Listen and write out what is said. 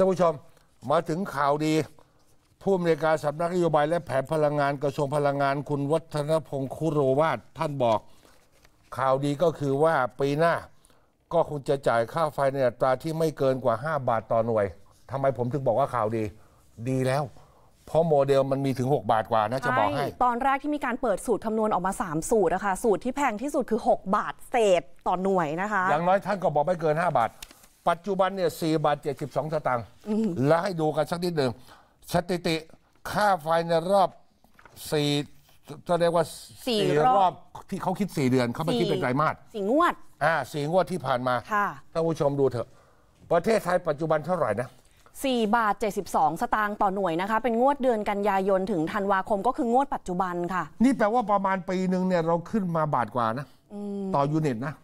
ท่านผู้ชมมาถึงข่าวดี ผู้อำนวยการสำนักนโยบายและแผนพลังงานกระทรวงพลังงานคุณวัฒนพงศ์คุโรวาทท่านบอกข่าวดีก็คือว่า ปีหน้าก็คงจะจ่ายค่าไฟในอัตราที่ไม่เกินกว่า 5 บาทต่อหน่วยทำไมผมถึงบอกว่าข่าวดีดีแล้ว เพราะโมเดลมันมีถึง 6 บาทกว่านะจะบอกให้ ตอนแรกที่มีการเปิดสูตรคำนวณออกมา 3 สูตรนะคะสูตรที่แพงที่สุดคือ 6 บาทเศษต่อหน่วยนะคะอย่างน้อยท่านก็บอกไม่เกิน 5 บาทปัจจุบันเนี่ยสี่บาทเจ็ดสิบสองสตางค์แล้วให้ดูกันสักนิดหนึ่งสถิติค่าไฟในรอบสี่จะเรียกว่าสี่รอบที่เขาคิดสี่เดือนเขาไม่คิดเป็นไตรมาสสี่งวดอ่าสี่งวดที่ผ่านมาท่านผู้ชมดูเถอะ ประเทศไทยปัจจุบันเท่าไหร่นะ 4 บาท 72 สตางค์ต่อหน่วยนะคะ เป็นงวดเดือนกันยายนถึงธันวาคมก็คืองวดปัจจุบันค่ะ นี่แปลว่าประมาณปีหนึ่งเนี่ยเราขึ้นมาบาทกว่านะต่อยูนิตนะ